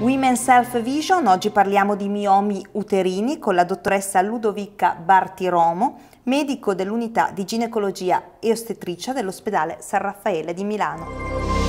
Women's Health Vision, oggi parliamo di miomi uterini con la dottoressa Ludovica Bartiromo, medico dell'unità di ginecologia e ostetricia dell'ospedale San Raffaele di Milano.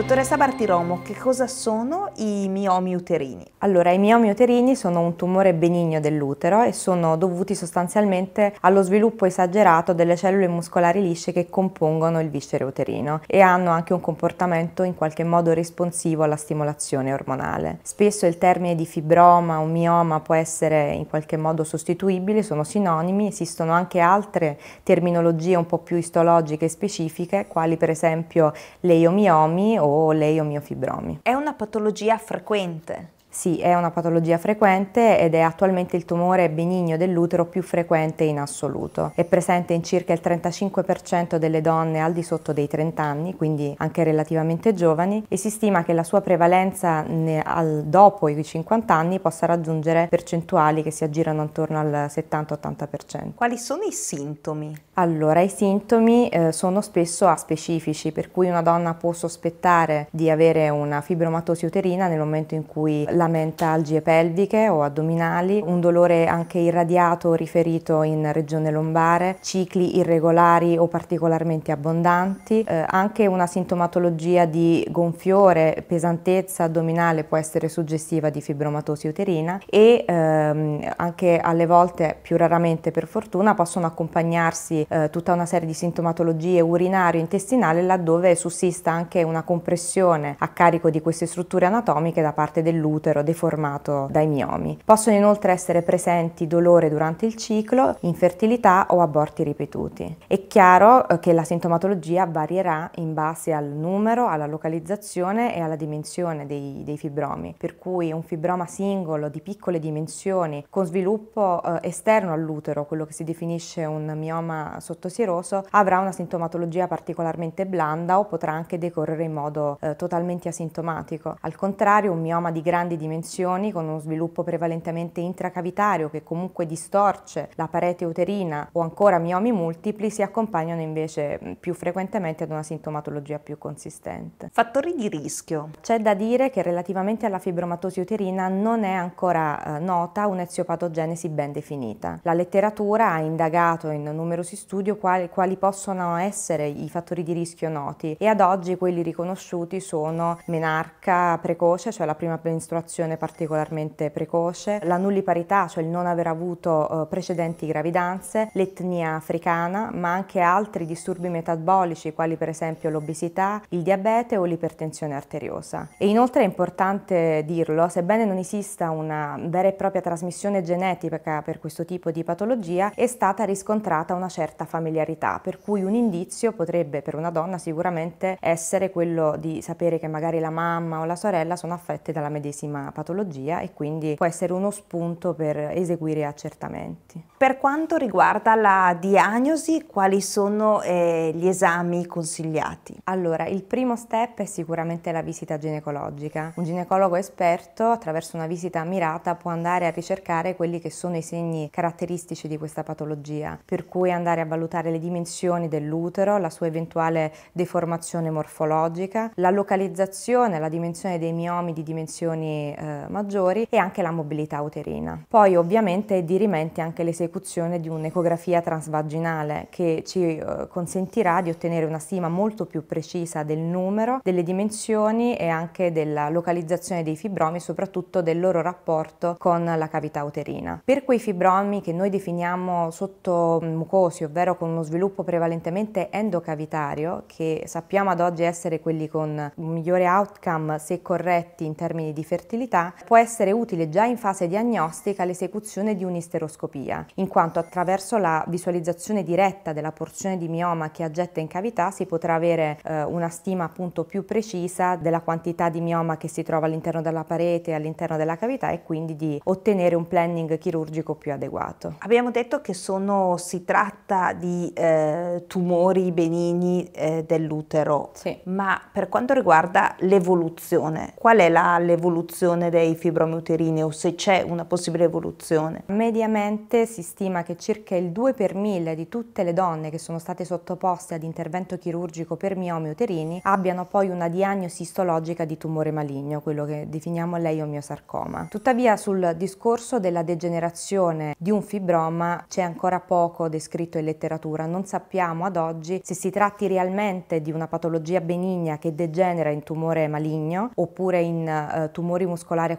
Dottoressa Bartiromo, che cosa sono i miomi uterini? Allora, i miomi uterini sono un tumore benigno dell'utero e sono dovuti sostanzialmente allo sviluppo esagerato delle cellule muscolari lisce che compongono il viscere uterino e hanno anche un comportamento in qualche modo responsivo alla stimolazione ormonale. Spesso il termine di fibroma o mioma può essere in qualche modo sostituibile, sono sinonimi, esistono anche altre terminologie un po' più istologiche e specifiche, quali per esempio leiomiomi o o mio fibromi. È una patologia frequente sì, è una patologia frequente ed è attualmente il tumore benigno dell'utero più frequente in assoluto. È presente in circa il 35% delle donne al di sotto dei 30 anni, quindi anche relativamente giovani, e si stima che la sua prevalenza dopo i 50 anni possa raggiungere percentuali che si aggirano intorno al 70-80%. Quali sono i sintomi? Allora, i sintomi eh, sono spesso aspecifici, per cui una donna può sospettare di avere una fibromatosi uterina nel momento in cui lamenta algie pelviche o addominali, un dolore anche irradiato riferito in regione lombare, cicli irregolari o particolarmente abbondanti, eh, anche una sintomatologia di gonfiore, pesantezza addominale può essere suggestiva di fibromatosi uterina e ehm, anche alle volte, più raramente per fortuna, possono accompagnarsi eh, tutta una serie di sintomatologie urinario intestinale laddove sussista anche una compressione a carico di queste strutture anatomiche da parte dell'utero l'utero deformato dai miomi. Possono inoltre essere presenti dolore durante il ciclo, infertilità o aborti ripetuti. È chiaro eh, che la sintomatologia varierà in base al numero, alla localizzazione e alla dimensione dei, dei fibromi, per cui un fibroma singolo di piccole dimensioni con sviluppo eh, esterno all'utero, quello che si definisce un mioma sottosieroso, avrà una sintomatologia particolarmente blanda o potrà anche decorrere in modo eh, totalmente asintomatico. Al contrario, un mioma di grandi dimensioni con uno sviluppo prevalentemente intracavitario che comunque distorce la parete uterina o ancora miomi multipli si accompagnano invece mm, più frequentemente ad una sintomatologia più consistente. Fattori di rischio. C'è da dire che relativamente alla fibromatosi uterina non è ancora eh, nota un'eziopatogenesi ben definita. La letteratura ha indagato in numerosi studi quali, quali possono essere i fattori di rischio noti e ad oggi quelli riconosciuti sono menarca precoce, cioè la prima menstruazione maturazione particolarmente precoce, la nulliparità, cioè il non aver avuto eh, precedenti gravidanze, l'etnia africana, ma anche altri disturbi metabolici quali per esempio l'obesità, il diabete o l'ipertensione arteriosa. E inoltre è importante dirlo, sebbene non esista una vera e propria trasmissione genetica per questo tipo di patologia, è stata riscontrata una certa familiarità, per cui un indizio potrebbe per una donna sicuramente essere quello di sapere che magari la mamma o la sorella sono affette dalla medesima una patologia e quindi può essere uno spunto per eseguire accertamenti. Per quanto riguarda la diagnosi, quali sono eh, gli esami consigliati? Allora, il primo step è sicuramente la visita ginecologica. Un ginecologo esperto attraverso una visita mirata può andare a ricercare quelli che sono i segni caratteristici di questa patologia, per cui andare a valutare le dimensioni dell'utero, la sua eventuale deformazione morfologica, la localizzazione, la dimensione dei miomi di dimensioni eh, maggiori e anche la mobilità uterina. Poi ovviamente è dirimente anche l'esecuzione di un'ecografia transvaginale che ci eh, consentirà di ottenere una stima molto più precisa del numero, delle dimensioni e anche della localizzazione dei fibromi, soprattutto del loro rapporto con la cavità uterina. Per quei fibromi che noi definiamo sottomucosi, mm, ovvero con uno sviluppo prevalentemente endocavitario, che sappiamo ad oggi essere quelli con un migliore outcome se corretti in termini di fertilità, disabilità può essere utile già in fase diagnostica l'esecuzione di un'isteroscopia, in quanto attraverso la visualizzazione diretta della porzione di mioma che aggetta in cavità si potrà avere eh, una stima appunto più precisa della quantità di mioma che si trova all'interno della parete, all'interno della cavità e quindi di ottenere un planning chirurgico più adeguato. Abbiamo detto che sono, si tratta di eh, tumori benigni eh, dell'utero, sì. ma per quanto riguarda l'evoluzione, qual è l'evoluzione? evoluzione dei fibromi uterini o se c'è una possibile evoluzione? Mediamente si stima che circa il 2 per 1000 di tutte le donne che sono state sottoposte ad intervento chirurgico per miomi uterini abbiano poi una diagnosi istologica di tumore maligno, quello che definiamo lei omiosarcoma. Tuttavia sul discorso della degenerazione di un fibroma c'è ancora poco descritto in letteratura, non sappiamo ad oggi se si tratti realmente di una patologia benigna che degenera in tumore maligno oppure in uh, tumori muscolari a, a,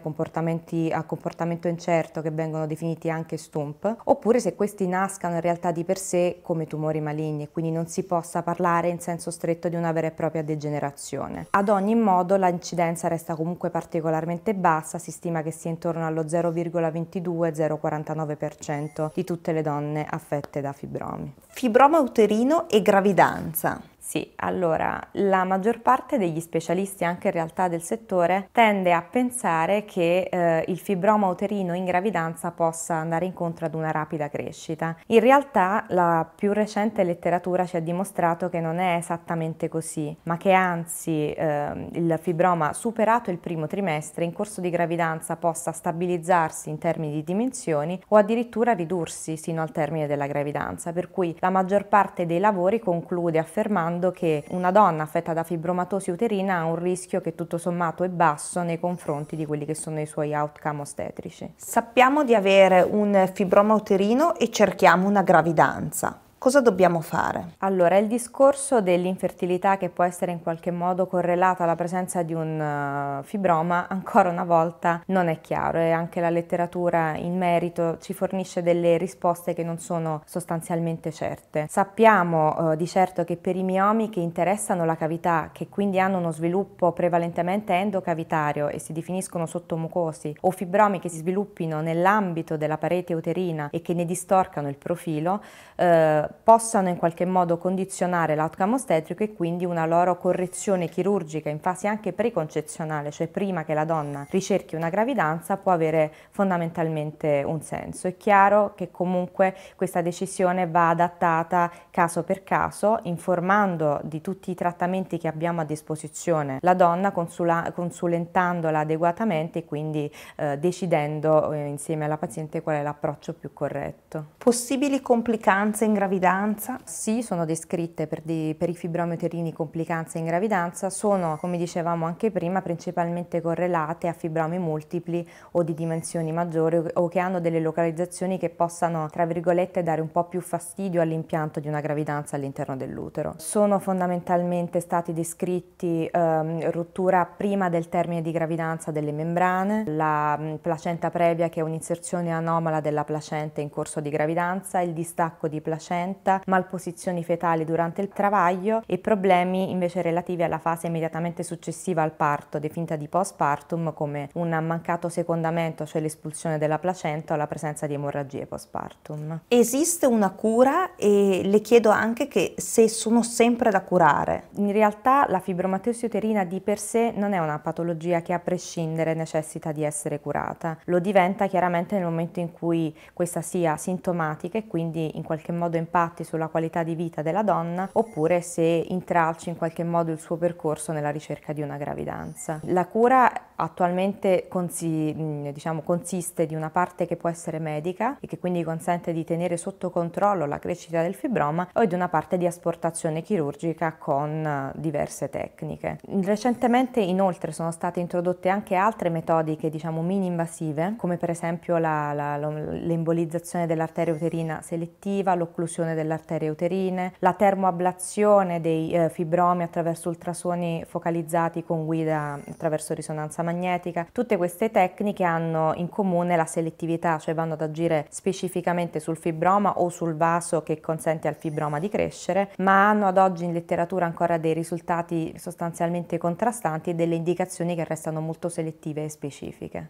comportamento incerto che vengono definiti anche stump, oppure se questi nascano in realtà di per sé come tumori maligni e quindi non si possa parlare in senso stretto di una vera e propria degenerazione. Ad ogni modo l'incidenza resta comunque particolarmente bassa, si stima che sia intorno allo 0,22-0,49% di tutte le donne affette da fibromi. Fibroma uterino e gravidanza. Sì, allora la maggior parte degli specialisti anche in realtà del settore tende a pensare che eh, il fibroma uterino in gravidanza possa andare incontro ad una rapida crescita. In realtà la più recente letteratura ci ha dimostrato che non è esattamente così, ma che anzi eh, il fibroma superato il primo trimestre in corso di gravidanza possa stabilizzarsi in termini di dimensioni o addirittura ridursi sino al termine della gravidanza, per cui la maggior parte dei lavori conclude affermando affermando che una donna affetta da fibromatosi uterina ha un rischio che tutto sommato è basso nei confronti di quelli che sono i suoi outcome ostetrici. Sappiamo di avere un fibroma uterino e cerchiamo una gravidanza. Cosa dobbiamo fare? Allora, il discorso dell'infertilità che può essere in qualche modo correlata alla presenza di un eh, fibroma, ancora una volta non è chiaro e anche la letteratura in merito ci fornisce delle risposte che non sono sostanzialmente certe. Sappiamo eh, di certo che per i miomi che interessano la cavità, che quindi hanno uno sviluppo prevalentemente endocavitario e si definiscono sottomucosi, o fibromi che si sviluppino nell'ambito della parete uterina e che ne distorcano il profilo, eh, possano in qualche modo condizionare l'outcome ostetrico e quindi una loro correzione chirurgica in fase anche preconcezionale, cioè prima che la donna ricerchi una gravidanza, può avere fondamentalmente un senso. È chiaro che comunque questa decisione va adattata caso per caso, informando di tutti i trattamenti che abbiamo a disposizione la donna, consulentandola adeguatamente e quindi eh, decidendo eh, insieme alla paziente qual è l'approccio più corretto. Possibili complicanze in gravidanza? gravidanza. Sì, sono descritte per, di, per i fibromiuterini complicanze in gravidanza, sono, come dicevamo anche prima, principalmente correlate a fibromi multipli o di dimensioni maggiori o che hanno delle localizzazioni che possano, tra virgolette, dare un po' più fastidio all'impianto di una gravidanza all'interno dell'utero. Sono fondamentalmente stati descritti ehm, rottura prima del termine di gravidanza delle membrane, la mm, placenta previa che è un'inserzione anomala della placenta in corso di gravidanza, il distacco di placenta, placenta, malposizioni fetali durante il travaglio e problemi invece relativi alla fase immediatamente successiva al parto, definita di postpartum, come un mancato secondamento, cioè l'espulsione della placenta o la presenza di emorragie postpartum. Esiste una cura e le chiedo anche che se sono sempre da curare. In realtà la fibromatiosi uterina di per sé non è una patologia che a prescindere necessita di essere curata, lo diventa chiaramente nel momento in cui questa sia sintomatica e quindi in qualche modo importante impatti sulla qualità di vita della donna oppure se intralci in qualche modo il suo percorso nella ricerca di una gravidanza. La cura attualmente consi diciamo, consiste di una parte che può essere medica e che quindi consente di tenere sotto controllo la crescita del fibroma o di una parte di asportazione chirurgica con eh, diverse tecniche. Recentemente inoltre sono state introdotte anche altre metodiche diciamo mini-invasive come per esempio l'embolizzazione dell'arteria uterina selettiva, l'occlusione dell'arteria arterie uterine, la termoablazione dei eh, fibromi attraverso ultrasuoni focalizzati con guida attraverso risonanza magnetica magnetica, tutte queste tecniche hanno in comune la selettività, cioè vanno ad agire specificamente sul fibroma o sul vaso che consente al fibroma di crescere, ma hanno ad oggi in letteratura ancora dei risultati sostanzialmente contrastanti e delle indicazioni che restano molto selettive e specifiche.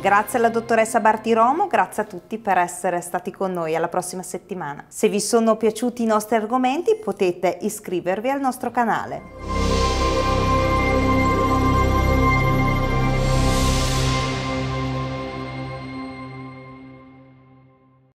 Grazie alla dottoressa Bartiromo, grazie a tutti per essere stati con noi alla prossima settimana. Se vi sono piaciuti i nostri argomenti potete iscrivervi al nostro canale.